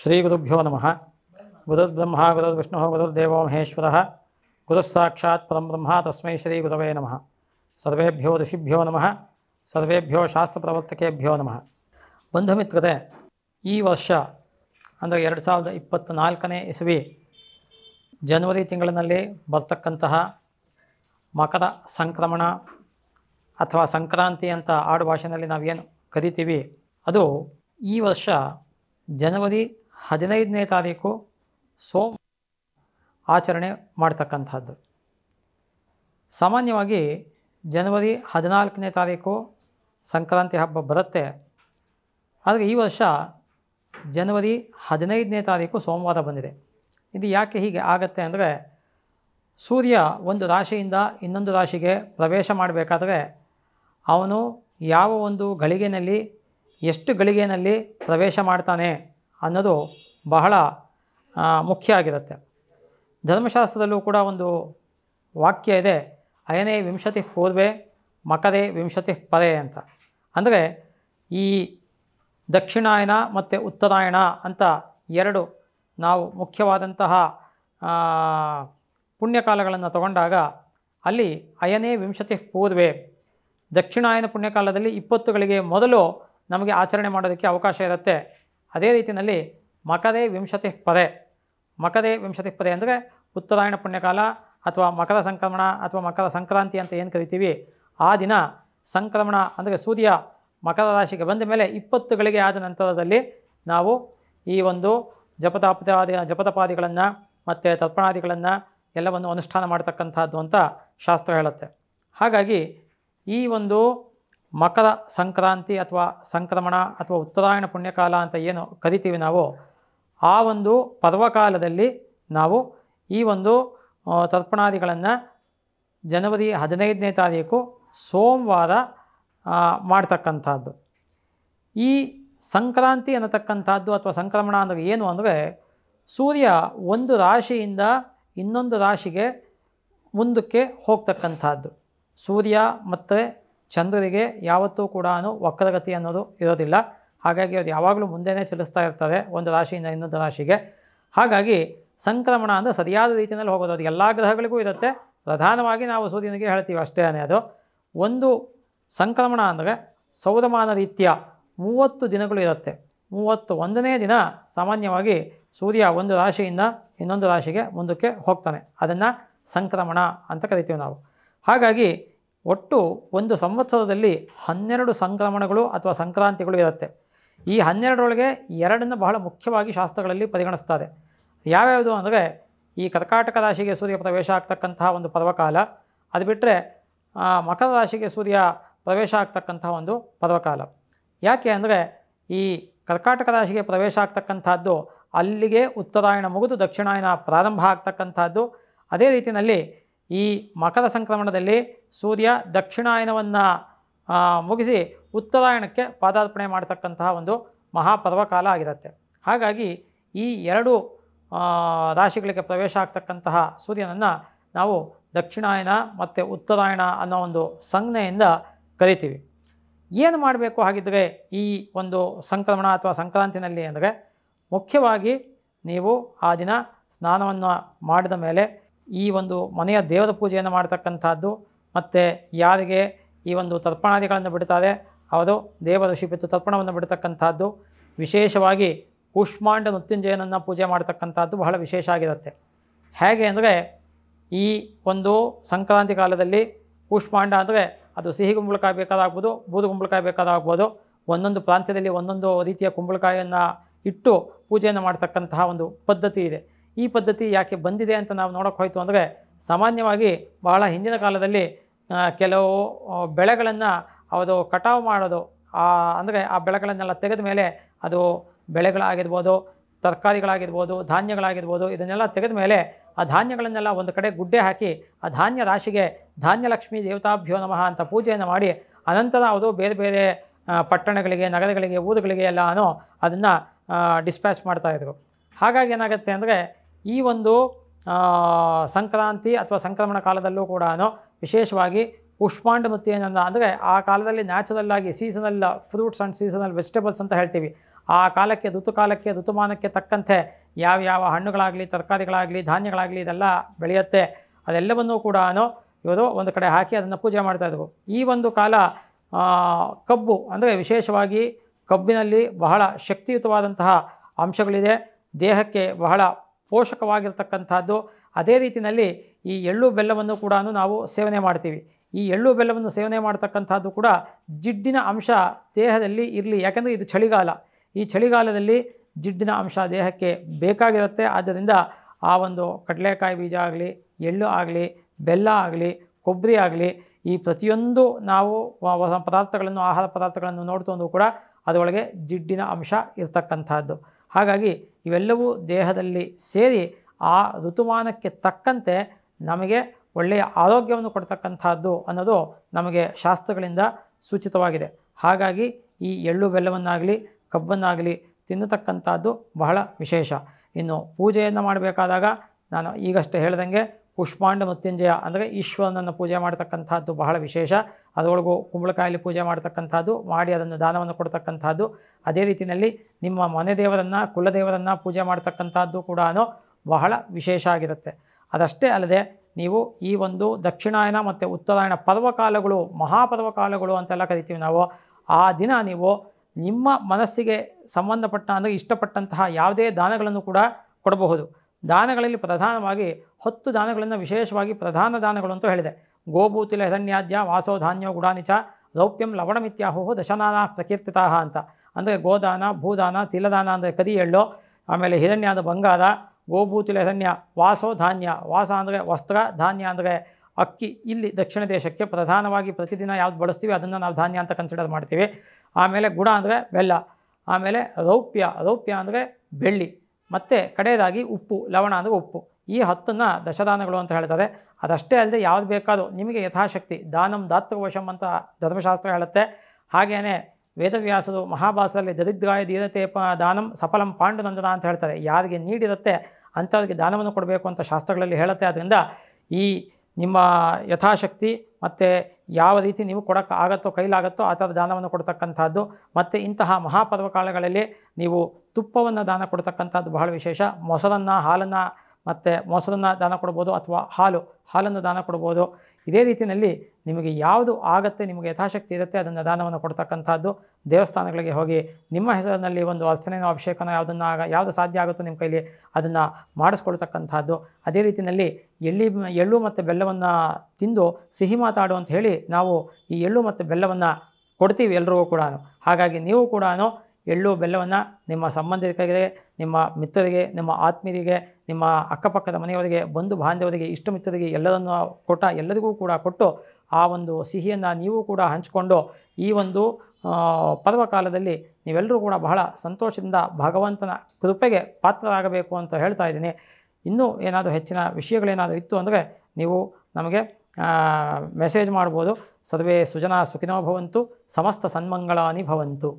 ಶ್ರೀ ಗುರುಭ್ಯೋ ನಮಃ ಗುರುರ್ಬ್ರಹ್ಮ ಗುರುರ್ವಿಷ್ಣು ಗುರುರ್ದೇವೋ ಮಹೇಶ್ವರ ಗುರುಸ್ಸಾಕ್ಷಾತ್ ಪರಂ ಬ್ರಹ್ಮ ತಸ್ಮೈ ಶ್ರೀ ಗುರವೇ ನಮಃ ಸರ್ವೇಭ್ಯೋ ಋಷಿಭ್ಯೋ ನಮಃ ಸರ್ವೇಭ್ಯೋ ಶಾಸ್ತ್ರ ಪ್ರವರ್ತಕೇಭ್ಯೋ ನಮಃ ಬಂಧು ಮಿತ್ರರೇ ಈ ವರ್ಷ ಅಂದರೆ ಎರಡು ಸಾವಿರದ ಇಪ್ಪತ್ತ್ನಾಲ್ಕನೇ ಇಸವಿ ಜನವರಿ ತಿಂಗಳಿನಲ್ಲಿ ಬರ್ತಕ್ಕಂತಹ ಮಕರ ಸಂಕ್ರಮಣ ಅಥವಾ ಸಂಕ್ರಾಂತಿ ಅಂತ ಆಡು ಭಾಷೆಯಲ್ಲಿ ನಾವೇನು ಕರಿತೀವಿ ಅದು ಈ ವರ್ಷ ಜನವರಿ ಹದಿನೈದನೇ ತಾರೀಕು ಸೋಮ ಆಚರಣೆ ಮಾಡ್ತಕ್ಕಂಥದ್ದು ಸಾಮಾನ್ಯವಾಗಿ ಜನವರಿ ಹದಿನಾಲ್ಕನೇ ತಾರೀಕು ಸಂಕ್ರಾಂತಿ ಹಬ್ಬ ಬರುತ್ತೆ ಆದರೆ ಈ ವರ್ಷ ಜನವರಿ ಹದಿನೈದನೇ ತಾರೀಕು ಸೋಮವಾರ ಬಂದಿದೆ ಇದು ಯಾಕೆ ಹೀಗೆ ಆಗತ್ತೆ ಅಂದರೆ ಸೂರ್ಯ ಒಂದು ರಾಶಿಯಿಂದ ಇನ್ನೊಂದು ರಾಶಿಗೆ ಪ್ರವೇಶ ಮಾಡಬೇಕಾದ್ರೆ ಅವನು ಯಾವ ಒಂದು ಗಳಿಗೆಯಲ್ಲಿ ಎಷ್ಟು ಗಳಿಗೆಯಲ್ಲಿ ಪ್ರವೇಶ ಮಾಡ್ತಾನೆ ಅನ್ನೋದು ಬಹಳ ಮುಖ್ಯ ಆಗಿರುತ್ತೆ ಧರ್ಮಶಾಸ್ತ್ರದಲ್ಲೂ ಕೂಡ ಒಂದು ವಾಕ್ಯ ಇದೆ ಅಯನೇ ವಿಂಶತಿ ಪೂರ್ವೆ ಮಕದೇ ವಿಂಶತಿ ಪದೇ ಅಂತ ಅಂದರೆ ಈ ದಕ್ಷಿಣಾಯನ ಮತ್ತು ಉತ್ತರಾಯಣ ಅಂತ ಎರಡು ನಾವು ಮುಖ್ಯವಾದಂತಹ ಪುಣ್ಯಕಾಲಗಳನ್ನು ತಗೊಂಡಾಗ ಅಲ್ಲಿ ಅಯನೇ ವಿಂಶತಿ ಪೂರ್ವೆ ದಕ್ಷಿಣಾಯನ ಪುಣ್ಯಕಾಲದಲ್ಲಿ ಇಪ್ಪತ್ತುಗಳಿಗೆ ಮೊದಲು ನಮಗೆ ಆಚರಣೆ ಮಾಡೋದಕ್ಕೆ ಅವಕಾಶ ಇರುತ್ತೆ ಅದೇ ರೀತಿಯಲ್ಲಿ ಮಕದೇ ವಿಂಶತಿ ಪದೇ ಮಕದೆ ವಿಂಶತಿ ಪದೇ ಅಂದರೆ ಉತ್ತರಾಯಣ ಪುಣ್ಯಕಾಲ ಅಥವಾ ಮಕರ ಸಂಕ್ರಮಣ ಅಥವಾ ಮಕರ ಸಂಕ್ರಾಂತಿ ಅಂತ ಏನು ಕರಿತೀವಿ ಆ ದಿನ ಸಂಕ್ರಮಣ ಅಂದರೆ ಸೂರ್ಯ ಮಕರ ರಾಶಿಗೆ ಬಂದ ಮೇಲೆ ಇಪ್ಪತ್ತುಗಳಿಗೆ ಆದ ನಂತರದಲ್ಲಿ ನಾವು ಈ ಒಂದು ಜಪತಾಪತಾದಿ ಜಪತಪಾದಿಗಳನ್ನು ಮತ್ತು ತರ್ಪಣಾದಿಗಳನ್ನು ಎಲ್ಲವನ್ನು ಅನುಷ್ಠಾನ ಮಾಡ್ತಕ್ಕಂಥದ್ದು ಅಂತ ಶಾಸ್ತ್ರ ಹೇಳುತ್ತೆ ಹಾಗಾಗಿ ಈ ಒಂದು ಮಕರ ಸಂಕ್ರಾಂತಿ ಅಥವಾ ಸಂಕ್ರಮಣ ಅಥವಾ ಉತ್ತರಾಯಣ ಪುಣ್ಯಕಾಲ ಅಂತ ಏನು ಕರಿತೀವಿ ನಾವು ಆ ಒಂದು ಪರ್ವಕಾಲದಲ್ಲಿ ನಾವು ಈ ಒಂದು ತರ್ಪಣಾದಿಗಳನ್ನು ಜನವರಿ ಹದಿನೈದನೇ ತಾರೀಕು ಸೋಮವಾರ ಮಾಡ್ತಕ್ಕಂಥದ್ದು ಈ ಸಂಕ್ರಾಂತಿ ಅನ್ನತಕ್ಕಂಥದ್ದು ಅಥವಾ ಸಂಕ್ರಮಣ ಅನ್ನೋದು ಏನು ಅಂದರೆ ಸೂರ್ಯ ಒಂದು ರಾಶಿಯಿಂದ ಇನ್ನೊಂದು ರಾಶಿಗೆ ಮುಂದಕ್ಕೆ ಹೋಗ್ತಕ್ಕಂಥದ್ದು ಸೂರ್ಯ ಮತ್ತು ಚಂದ್ರನಿಗೆ ಯಾವತ್ತೂ ಕೂಡ ವಕ್ರಗತಿ ಅನ್ನೋದು ಇರೋದಿಲ್ಲ ಹಾಗಾಗಿ ಅದು ಯಾವಾಗಲೂ ಮುಂದೆನೇ ಚಲಿಸ್ತಾ ಇರ್ತಾರೆ ಒಂದು ರಾಶಿಯಿಂದ ಇನ್ನೊಂದು ರಾಶಿಗೆ ಹಾಗಾಗಿ ಸಂಕ್ರಮಣ ಅಂದರೆ ಸರಿಯಾದ ರೀತಿಯಲ್ಲಿ ಹೋಗೋದು ಅದು ಎಲ್ಲ ಗ್ರಹಗಳಿಗೂ ಇರುತ್ತೆ ಪ್ರಧಾನವಾಗಿ ನಾವು ಸೂರ್ಯನಿಗೆ ಹೇಳ್ತೀವಿ ಅಷ್ಟೇ ಅದು ಒಂದು ಸಂಕ್ರಮಣ ಅಂದರೆ ಸೌರಮಾನ ರೀತಿಯ ಮೂವತ್ತು ದಿನಗಳು ಇರುತ್ತೆ ಮೂವತ್ತು ಒಂದನೇ ದಿನ ಸಾಮಾನ್ಯವಾಗಿ ಸೂರ್ಯ ಒಂದು ರಾಶಿಯಿಂದ ಇನ್ನೊಂದು ರಾಶಿಗೆ ಮುಂದಕ್ಕೆ ಹೋಗ್ತಾನೆ ಅದನ್ನು ಸಂಕ್ರಮಣ ಅಂತ ಕರಿತೀವಿ ನಾವು ಹಾಗಾಗಿ ಒಟ್ಟು ಒಂದು ಸಂವತ್ಸರದಲ್ಲಿ ಹನ್ನೆರಡು ಸಂಕ್ರಮಣಗಳು ಅಥವಾ ಸಂಕ್ರಾಂತಿಗಳು ಇರುತ್ತೆ ಈ ಹನ್ನೆರಡರೊಳಗೆ ಎರಡನ್ನು ಬಹಳ ಮುಖ್ಯವಾಗಿ ಶಾಸ್ತ್ರಗಳಲ್ಲಿ ಪರಿಗಣಿಸ್ತಾರೆ ಯಾವ್ಯಾವುದು ಅಂದರೆ ಈ ಕರ್ಕಾಟಕ ರಾಶಿಗೆ ಸೂರ್ಯ ಪ್ರವೇಶ ಆಗ್ತಕ್ಕಂತಹ ಒಂದು ಪರ್ವಕಾಲ ಅದು ಬಿಟ್ಟರೆ ಮಕರ ರಾಶಿಗೆ ಸೂರ್ಯ ಪ್ರವೇಶ ಆಗ್ತಕ್ಕಂತಹ ಒಂದು ಪರ್ವಕಾಲ ಯಾಕೆ ಅಂದರೆ ಈ ಕರ್ಕಾಟಕ ರಾಶಿಗೆ ಪ್ರವೇಶ ಆಗ್ತಕ್ಕಂಥದ್ದು ಅಲ್ಲಿಗೆ ಉತ್ತರಾಯಣ ಮುಗಿದು ದಕ್ಷಿಣಾಯನ ಪ್ರಾರಂಭ ಆಗ್ತಕ್ಕಂಥದ್ದು ಅದೇ ರೀತಿಯಲ್ಲಿ ಈ ಮಕರ ಸಂಕ್ರಮಣದಲ್ಲಿ ಸೂರ್ಯ ದಕ್ಷಿಣಾಯನವನ್ನು ಮುಗಿಸಿ ಉತ್ತರಾಯಣಕ್ಕೆ ಪಾದಾರ್ಪಣೆ ಮಾಡತಕ್ಕಂತಹ ಒಂದು ಮಹಾಪರ್ವಕಾಲ ಆಗಿರುತ್ತೆ ಹಾಗಾಗಿ ಈ ಎರಡು ರಾಶಿಗಳಿಗೆ ಪ್ರವೇಶ ಆಗ್ತಕ್ಕಂತಹ ಸೂರ್ಯನನ್ನು ನಾವು ದಕ್ಷಿಣಾಯನ ಮತ್ತು ಉತ್ತರಾಯಣ ಅನ್ನೋ ಒಂದು ಸಂಜ್ಞೆಯಿಂದ ಕರಿತೀವಿ ಏನು ಮಾಡಬೇಕು ಹಾಗಿದ್ದರೆ ಈ ಒಂದು ಸಂಕ್ರಮಣ ಅಥವಾ ಸಂಕ್ರಾಂತಿನಲ್ಲಿ ಅಂದರೆ ಮುಖ್ಯವಾಗಿ ನೀವು ಆ ದಿನ ಸ್ನಾನವನ್ನು ಮಾಡಿದ ಮೇಲೆ ಈ ಒಂದು ಮನೆಯ ದೇವರ ಪೂಜೆಯನ್ನು ಮಾಡ್ತಕ್ಕಂಥದ್ದು ಮತ್ತು ಯಾರಿಗೆ ಈ ಒಂದು ತರ್ಪಣಾದಿಗಳನ್ನು ಬಿಡ್ತಾರೆ ಅವರು ದೇವರ ಋಷಿಪಿತು ತರ್ಪಣವನ್ನು ಬಿಡ್ತಕ್ಕಂಥದ್ದು ವಿಶೇಷವಾಗಿ ಕೂಷ್ಮಾಂಡ ಮೃತ್ಯುಂಜಯನನ್ನು ಪೂಜೆ ಮಾಡ್ತಕ್ಕಂಥದ್ದು ಬಹಳ ವಿಶೇಷ ಆಗಿರುತ್ತೆ ಹೇಗೆ ಅಂದರೆ ಈ ಒಂದು ಸಂಕ್ರಾಂತಿ ಕಾಲದಲ್ಲಿ ಕೂಷ್ಮಾಂಡ ಅಂದರೆ ಅದು ಸಿಹಿ ಕುಂಬಳಕಾಯಿ ಬೇಕಾದಾಗ್ಬೋದು ಬೂದು ಕುಂಬಳಕಾಯಿ ಬೇಕಾದಾಗ್ಬೋದು ಒಂದೊಂದು ಪ್ರಾಂತ್ಯದಲ್ಲಿ ಒಂದೊಂದು ರೀತಿಯ ಕುಂಬಳಕಾಯಿಯನ್ನು ಇಟ್ಟು ಪೂಜೆಯನ್ನು ಮಾಡ್ತಕ್ಕಂತಹ ಒಂದು ಪದ್ಧತಿ ಇದೆ ಈ ಪದ್ಧತಿ ಯಾಕೆ ಬಂದಿದೆ ಅಂತ ನಾವು ನೋಡೋಕೆ ಹೋಯಿತು ಅಂದರೆ ಸಾಮಾನ್ಯವಾಗಿ ಬಹಳ ಹಿಂದಿನ ಕಾಲದಲ್ಲಿ ಕೆಲವು ಬೆಳೆಗಳನ್ನು ಅದು ಕಟಾವು ಮಾಡೋದು ಆ ಅಂದರೆ ಆ ಬೆಳೆಗಳನ್ನೆಲ್ಲ ತೆಗೆದ ಮೇಲೆ ಅದು ಬೆಳೆಗಳಾಗಿರ್ಬೋದು ತರಕಾರಿಗಳಾಗಿರ್ಬೋದು ಧಾನ್ಯಗಳಾಗಿರ್ಬೋದು ಇದನ್ನೆಲ್ಲ ತೆಗೆದ ಮೇಲೆ ಆ ಧಾನ್ಯಗಳನ್ನೆಲ್ಲ ಒಂದು ಕಡೆ ಗುಡ್ಡೆ ಹಾಕಿ ಆ ಧಾನ್ಯ ರಾಶಿಗೆ ಧಾನ್ಯಲಕ್ಷ್ಮಿ ದೇವತಾಭ್ಯೋ ನಮಃ ಅಂತ ಪೂಜೆಯನ್ನು ಮಾಡಿ ಅನಂತರ ಅವರು ಬೇರೆ ಬೇರೆ ಪಟ್ಟಣಗಳಿಗೆ ನಗರಗಳಿಗೆ ಊರುಗಳಿಗೆ ಎಲ್ಲನೂ ಅದನ್ನು ಡಿಸ್ಪ್ಯಾಚ್ ಮಾಡ್ತಾಯಿದ್ರು ಹಾಗಾಗಿ ಏನಾಗುತ್ತೆ ಅಂದರೆ ಈ ಒಂದು ಸಂಕ್ರಾಂತಿ ಅಥವಾ ಸಂಕ್ರಮಣ ಕಾಲದಲ್ಲೂ ಕೂಡ ವಿಶೇಷವಾಗಿ ಪುಷ್ಪಾಂಡ ಏನಂದ ಅಂದರೆ ಆ ಕಾಲದಲ್ಲಿ ನ್ಯಾಚುರಲ್ಲಾಗಿ seasonal fruits and seasonal vegetables ಅಂತ ಹೇಳ್ತೀವಿ ಆ ಕಾಲಕ್ಕೆ ಋತುಕಾಲಕ್ಕೆ ಋತುಮಾನಕ್ಕೆ ತಕ್ಕಂತೆ ಯಾವ ಯಾವ ಹಣ್ಣುಗಳಾಗಲಿ ತರಕಾರಿಗಳಾಗಲಿ ಧಾನ್ಯಗಳಾಗಲಿ ಇದೆಲ್ಲ ಬೆಳೆಯುತ್ತೆ ಅದೆಲ್ಲವನ್ನೂ ಕೂಡ ಇವರು ಒಂದು ಕಡೆ ಹಾಕಿ ಅದನ್ನು ಪೂಜೆ ಮಾಡ್ತಾಯಿದ್ರು ಈ ಒಂದು ಕಾಲ ಕಬ್ಬು ಅಂದರೆ ವಿಶೇಷವಾಗಿ ಕಬ್ಬಿನಲ್ಲಿ ಬಹಳ ಶಕ್ತಿಯುತವಾದಂತಹ ಅಂಶಗಳಿದೆ ದೇಹಕ್ಕೆ ಬಹಳ ಪೋಷಕವಾಗಿರ್ತಕ್ಕಂಥದ್ದು ಅದೇ ರೀತಿಯಲ್ಲಿ ಈ ಎಳ್ಳು ಬೆಲ್ಲವನ್ನು ಕೂಡ ನಾವು ಸೇವನೆ ಮಾಡ್ತೀವಿ ಈ ಎಳ್ಳು ಬೆಲ್ಲವನ್ನು ಸೇವನೆ ಮಾಡ್ತಕ್ಕಂಥದ್ದು ಕೂಡ ಜಿಡ್ಡಿನ ಅಂಶ ದೇಹದಲ್ಲಿ ಇರಲಿ ಯಾಕೆಂದರೆ ಇದು ಚಳಿಗಾಲ ಈ ಚಳಿಗಾಲದಲ್ಲಿ ಜಿಡ್ಡಿನ ಅಂಶ ದೇಹಕ್ಕೆ ಬೇಕಾಗಿರುತ್ತೆ ಆದ್ದರಿಂದ ಆ ಒಂದು ಕಡಲೆಕಾಯಿ ಬೀಜ ಆಗಲಿ ಎಳ್ಳು ಆಗಲಿ ಬೆಲ್ಲ ಆಗಲಿ ಕೊಬ್ಬರಿ ಆಗಲಿ ಈ ಪ್ರತಿಯೊಂದು ನಾವು ಪದಾರ್ಥಗಳನ್ನು ಆಹಾರ ಪದಾರ್ಥಗಳನ್ನು ನೋಡ್ಕೊಂಡು ಕೂಡ ಅದರೊಳಗೆ ಜಿಡ್ಡಿನ ಅಂಶ ಇರ್ತಕ್ಕಂಥದ್ದು ಹಾಗಾಗಿ ಇವೆಲ್ಲವೂ ದೇಹದಲ್ಲಿ ಸೇರಿ ಆ ಋತುಮಾನಕ್ಕೆ ತಕ್ಕಂತೆ ನಮಗೆ ಒಳ್ಳೆಯ ಆರೋಗ್ಯವನ್ನು ಕೊಡ್ತಕ್ಕಂಥದ್ದು ಅನ್ನೋದು ನಮಗೆ ಶಾಸ್ತ್ರಗಳಿಂದ ಸೂಚಿತವಾಗಿದೆ ಹಾಗಾಗಿ ಈ ಎಳ್ಳು ಬೆಲ್ಲವನ್ನಾಗಲಿ ಕಬ್ಬನ್ನಾಗಲಿ ತಿನ್ನತಕ್ಕಂಥದ್ದು ಬಹಳ ವಿಶೇಷ ಇನ್ನು ಪೂಜೆಯನ್ನು ಮಾಡಬೇಕಾದಾಗ ನಾನು ಈಗಷ್ಟೇ ಹೇಳಿದಂಗೆ ಪುಷ್ಪಾಂಡ ಮೃತ್ಯುಂಜಯ ಅಂದರೆ ಈಶ್ವರನನ್ನು ಪೂಜೆ ಮಾಡ್ತಕ್ಕಂಥದ್ದು ಬಹಳ ವಿಶೇಷ ಅದರೊಳಗೂ ಕುಂಬಳಕಾಯಲ್ಲಿ ಪೂಜೆ ಮಾಡ್ತಕ್ಕಂಥದ್ದು ಮಾಡಿ ಅದನ್ನು ದಾನವನ್ನು ಕೊಡ್ತಕ್ಕಂಥದ್ದು ಅದೇ ರೀತಿಯಲ್ಲಿ ನಿಮ್ಮ ಮನೆ ದೇವರನ್ನು ಕುಲದೇವರನ್ನು ಪೂಜೆ ಮಾಡ್ತಕ್ಕಂಥದ್ದು ಕೂಡ ಬಹಳ ವಿಶೇಷ ಆಗಿರುತ್ತೆ ಅದಷ್ಟೇ ಅಲ್ಲದೆ ನೀವು ಈ ಒಂದು ದಕ್ಷಿಣಾಯನ ಮತ್ತು ಉತ್ತರಾಯಣ ಪರ್ವಕಾಲಗಳು ಮಹಾಪರ್ವಕಾಲಗಳು ಅಂತೆಲ್ಲ ಕರಿತೀವಿ ನಾವು ಆ ದಿನ ನೀವು ನಿಮ್ಮ ಮನಸ್ಸಿಗೆ ಸಂಬಂಧಪಟ್ಟ ಅಂದರೆ ಇಷ್ಟಪಟ್ಟಂತಹ ಯಾವುದೇ ದಾನಗಳನ್ನು ಕೂಡ ಕೊಡಬಹುದು ದಾನಗಳಲ್ಲಿ ಪ್ರಧಾನವಾಗಿ ಹತ್ತು ದಾನಗಳನ್ನು ವಿಶೇಷವಾಗಿ ಪ್ರಧಾನ ದಾನಗಳು ಅಂತ ಹೇಳಿದೆ ಗೋಭೂತಿಲ ಹಿರಣ್ಯಾಜ್ಯ ವಾಸೋ ಗುಡಾನಿಚ ರೌಪ್ಯಂ ಲವಣಮಿತ್ಯಾಹೋ ದಶನಾನ ಪ್ರಕೀರ್ತಿತ ಅಂತ ಅಂದರೆ ಗೋದಾನ ಭೂದಾನ ತಿಲದಾನ ಅಂದರೆ ಕದಿ ಎಳ್ಳು ಆಮೇಲೆ ಹಿರಣ್ಯ ಅಂದರೆ ಬಂಗಾರ ಗೋಭೂತಿಲ ಹಿರಣ್ಯ ವಾಸೋಧಾನ್ಯ ವಾಸ ಅಂದರೆ ವಸ್ತ್ರ ಧಾನ್ಯ ಅಂದರೆ ಅಕ್ಕಿ ಇಲ್ಲಿ ದಕ್ಷಿಣ ದೇಶಕ್ಕೆ ಪ್ರಧಾನವಾಗಿ ಪ್ರತಿದಿನ ಯಾವ್ದು ಬಳಸ್ತೀವಿ ಅದನ್ನು ನಾವು ಧಾನ್ಯ ಅಂತ ಕನ್ಸಿಡರ್ ಮಾಡ್ತೀವಿ ಆಮೇಲೆ ಗುಡ ಅಂದರೆ ಬೆಲ್ಲ ಆಮೇಲೆ ರೌಪ್ಯ ರೌಪ್ಯ ಅಂದರೆ ಬೆಳ್ಳಿ ಮತ್ತು ಕಡೆಯದಾಗಿ ಉಪ್ಪು ಲವಣ ಅಂದರೆ ಉಪ್ಪು ಈ ಹತ್ತನ್ನು ದಶದಾನಗಳು ಅಂತ ಹೇಳ್ತಾರೆ ಅದಷ್ಟೇ ಅಲ್ಲದೆ ಯಾವ್ದು ಬೇಕಾದರೂ ನಿಮಗೆ ಯಥಾಶಕ್ತಿ ದಾನಂ ದಾತೃವಶಂ ಅಂತ ಧರ್ಮಶಾಸ್ತ್ರ ಹೇಳುತ್ತೆ ಹಾಗೆಯೇ ವೇದವ್ಯಾಸರು ಮಹಾಭಾರತದಲ್ಲಿ ದರಿದ್ರಾಯ ಪ ದಾನಂ ಸಫಲಂ ಪಾಂಡುನಂದನ ಅಂತ ಹೇಳ್ತಾರೆ ಯಾರಿಗೆ ನೀಡಿರುತ್ತೆ ಅಂಥವ್ರಿಗೆ ದಾನವನ್ನು ಕೊಡಬೇಕು ಅಂತ ಶಾಸ್ತ್ರಗಳಲ್ಲಿ ಹೇಳುತ್ತೆ ಆದ್ದರಿಂದ ಈ ನಿಮ್ಮ ಯಥಾಶಕ್ತಿ ಮತ್ತು ಯಾವ ರೀತಿ ನೀವು ಆಗತ್ತೋ ಕೈಲಾಗತ್ತೋ ಆ ಥರ ದಾನವನ್ನು ಕೊಡ್ತಕ್ಕಂಥದ್ದು ಮತ್ತು ಇಂತಹ ಮಹಾಪರ್ವಕಾಲಗಳಲ್ಲಿ ನೀವು ತುಪ್ಪವನ್ನು ದಾನ ಕೊಡ್ತಕ್ಕಂಥದ್ದು ಬಹಳ ವಿಶೇಷ ಮೊಸರನ್ನು ಹಾಲನ್ನು ಮತ್ತು ಮೊಸರನ್ನು ದಾನ ಕೊಡ್ಬೋದು ಅಥವಾ ಹಾಲು ಹಾಲನ್ನು ದಾನ ಕೊಡ್ಬೋದು ಇದೇ ರೀತಿಯಲ್ಲಿ ನಿಮಗೆ ಯಾವುದು ಆಗತ್ತೆ ನಿಮಗೆ ಯಥಾಶಕ್ತಿ ಇರುತ್ತೆ ಅದನ್ನು ದಾನವನ್ನು ಕೊಡ್ತಕ್ಕಂಥದ್ದು ದೇವಸ್ಥಾನಗಳಿಗೆ ಹೋಗಿ ನಿಮ್ಮ ಹೆಸರಿನಲ್ಲಿ ಒಂದು ಅರ್ಚನೆಯೋ ಅಭಿಷೇಕನೋ ಯಾವುದನ್ನು ಆಗ ಯಾವುದು ಸಾಧ್ಯ ಆಗುತ್ತೋ ನಿಮ್ಮ ಕೈಲಿ ಅದನ್ನು ಮಾಡಿಸ್ಕೊಳ್ತಕ್ಕಂಥದ್ದು ಅದೇ ರೀತಿಯಲ್ಲಿ ಎಳ್ಳಿ ಎಳ್ಳು ಮತ್ತು ಬೆಲ್ಲವನ್ನು ತಿಂದು ಸಿಹಿ ಮಾತಾಡು ಅಂತ ಹೇಳಿ ನಾವು ಈ ಎಳ್ಳು ಮತ್ತು ಬೆಲ್ಲವನ್ನು ಕೊಡ್ತೀವಿ ಎಲ್ರಿಗೂ ಕೂಡ ಹಾಗಾಗಿ ನೀವು ಕೂಡ ಎಳ್ಳು ಬೆಲ್ಲವನ್ನು ನಿಮ್ಮ ಸಂಬಂಧಿಕರಿಗೆ ನಿಮ್ಮ ಮಿತ್ರರಿಗೆ ನಿಮ್ಮ ಆತ್ಮೀಯರಿಗೆ ನಿಮ್ಮ ಅಕ್ಕಪಕ್ಕದ ಮನೆಯವರಿಗೆ ಬಂಧು ಬಾಂಧವರಿಗೆ ಇಷ್ಟ ಮಿತ್ರರಿಗೆ ಎಲ್ಲರನ್ನು ಕೊಟ್ಟ ಎಲ್ಲರಿಗೂ ಕೂಡ ಕೊಟ್ಟು ಆ ಒಂದು ಸಿಹಿಯನ್ನು ನೀವು ಕೂಡ ಹಂಚಿಕೊಂಡು ಈ ಒಂದು ಪರ್ವಕಾಲದಲ್ಲಿ ನೀವೆಲ್ಲರೂ ಕೂಡ ಬಹಳ ಸಂತೋಷದಿಂದ ಭಗವಂತನ ಕೃಪೆಗೆ ಪಾತ್ರರಾಗಬೇಕು ಅಂತ ಹೇಳ್ತಾ ಇದ್ದೀನಿ ಇನ್ನೂ ಏನಾದರೂ ಹೆಚ್ಚಿನ ವಿಷಯಗಳೇನಾದರೂ ಇತ್ತು ಅಂದರೆ ನೀವು ನಮಗೆ ಮೆಸೇಜ್ ಮಾಡ್ಬೋದು ಸರ್ವೇ ಸುಜನ ಸುಖಿನೋ ಭವಂತು ಸಮಸ್ತ ಸನ್ಮಂಗಳಾನಿ ಭವಂತು